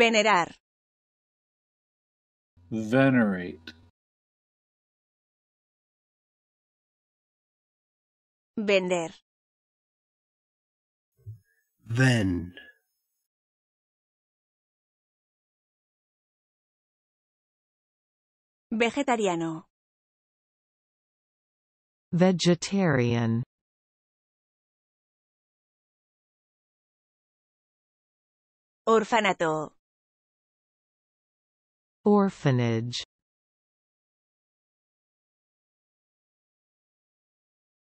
Venerar. Venerate. Vender. Ven. Vegetariano. Vegetarian. Orfanato. Orphanage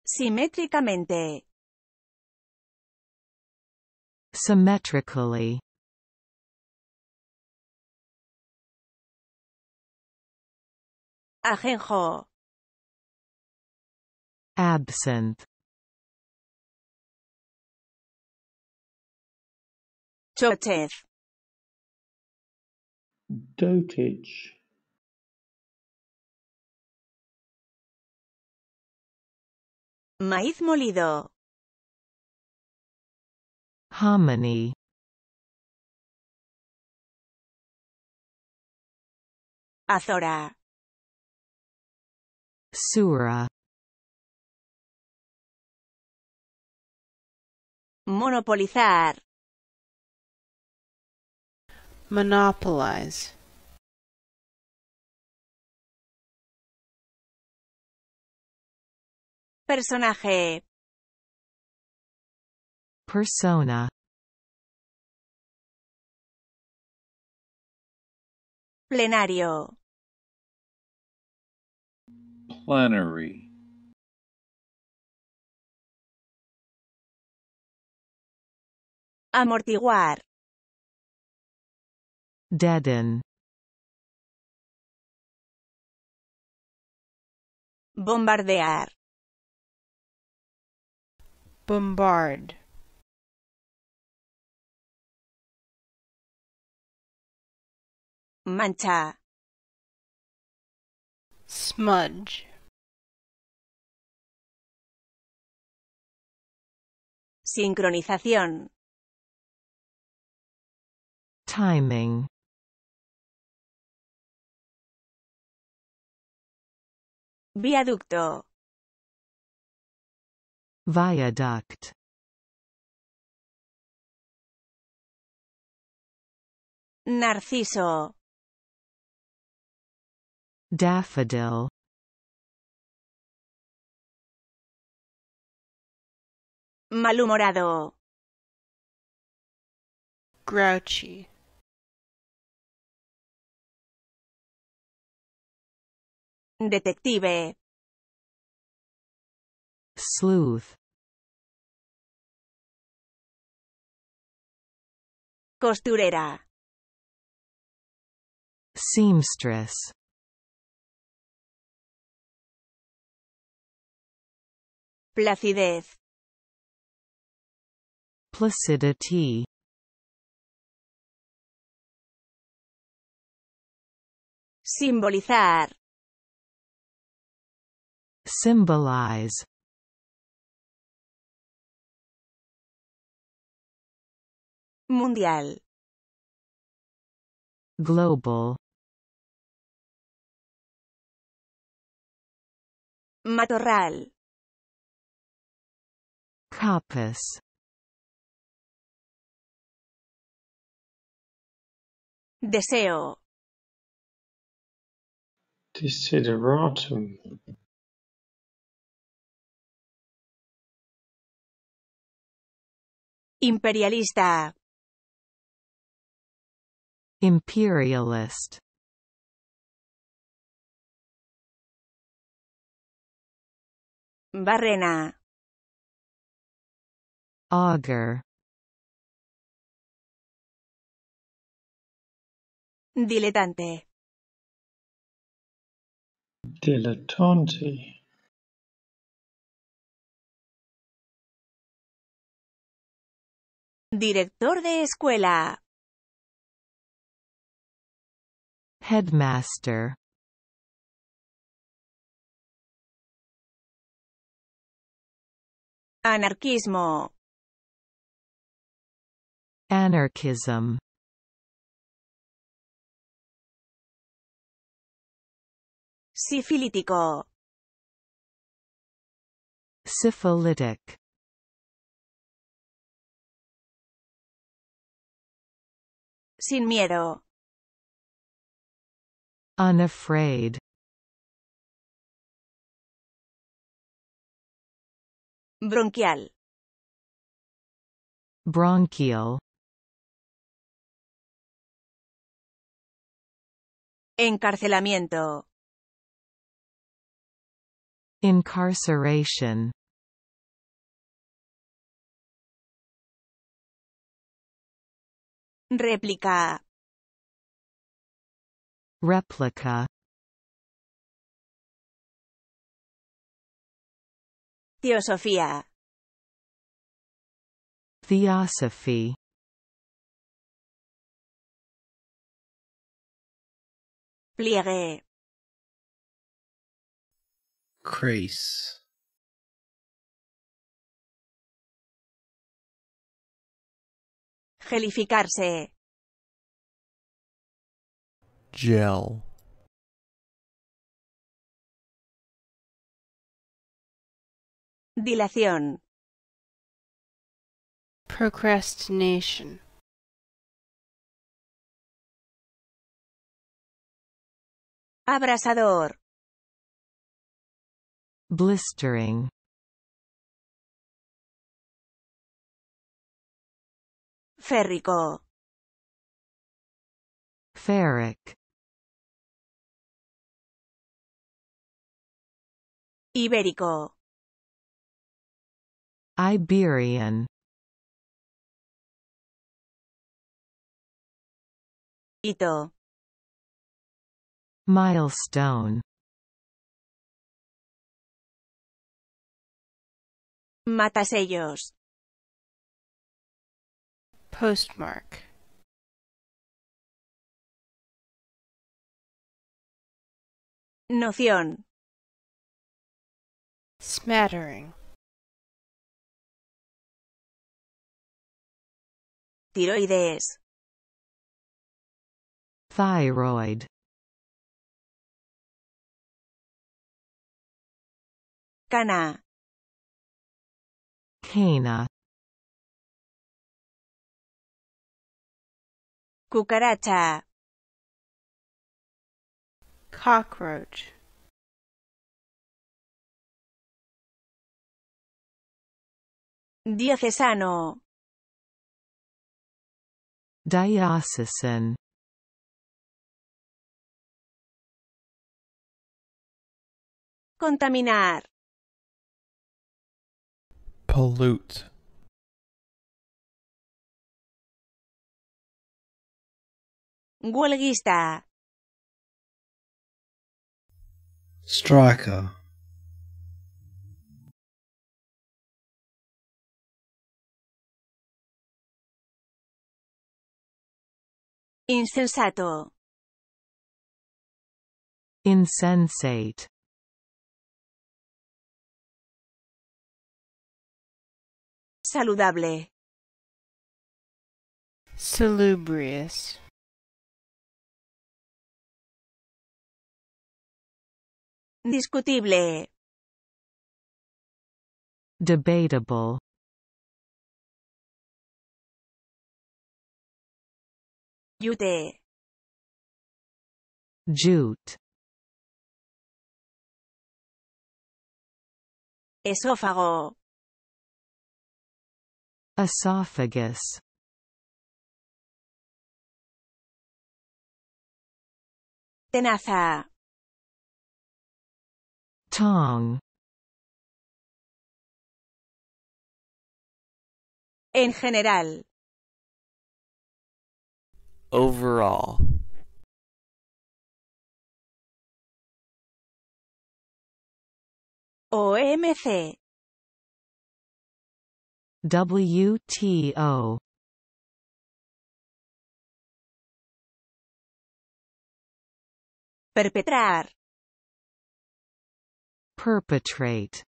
Simétricamente. Symmetrically. Ajenjo. Absent. Chotez dotage Maíz molido. Harmony. Azora. Sura. Monopolizar. Monopolize. Personaje. Persona. Plenario. Plenary. Amortiguar. Deaden. Bombardear. Bombard. Mancha. Smudge. Sincronización. Timing. Viaducto. Viaduct. Narciso. Daffodil. Malhumorado. Grouchy. Detective. Sleuth. Costurera. Seamstress. Placidez. Placidity. Simbolizar. symbolize mundial global matorral coppice deseo desideratum Imperialista. Imperialist. Barrena. Auger. Diletante. Dilettante. Director de escuela. Headmaster. Anarquismo. Anarchism. Sifilítico. Syphilitic. Sin miedo. Unafraid. Bronquial. Bronquial. Encarcelamiento. Incarceration. Replica. Replica. Teosofía. Theosophy. Pliegue. Crease. Gelificarse. Gel. Dilación. Procrastination. Abrasador. Blistering. férrico. Ferric. Ibérico. Iberian. Hito. Milestone. Matasellos. postmark. Noción. Smattering. Tiroides. Thyroid. Cana. Cana. cucaracha cockroach diocesano diocesan contaminar pollute Huelguista. Striker. Insensato. Insensate. Saludable. Salubrious. Discutible. Debatable. Jute. Jute. Esófago. Esophagus. Tenaza. Tong En general. Overall. OMC. WTO. Perpetrar. perpetrate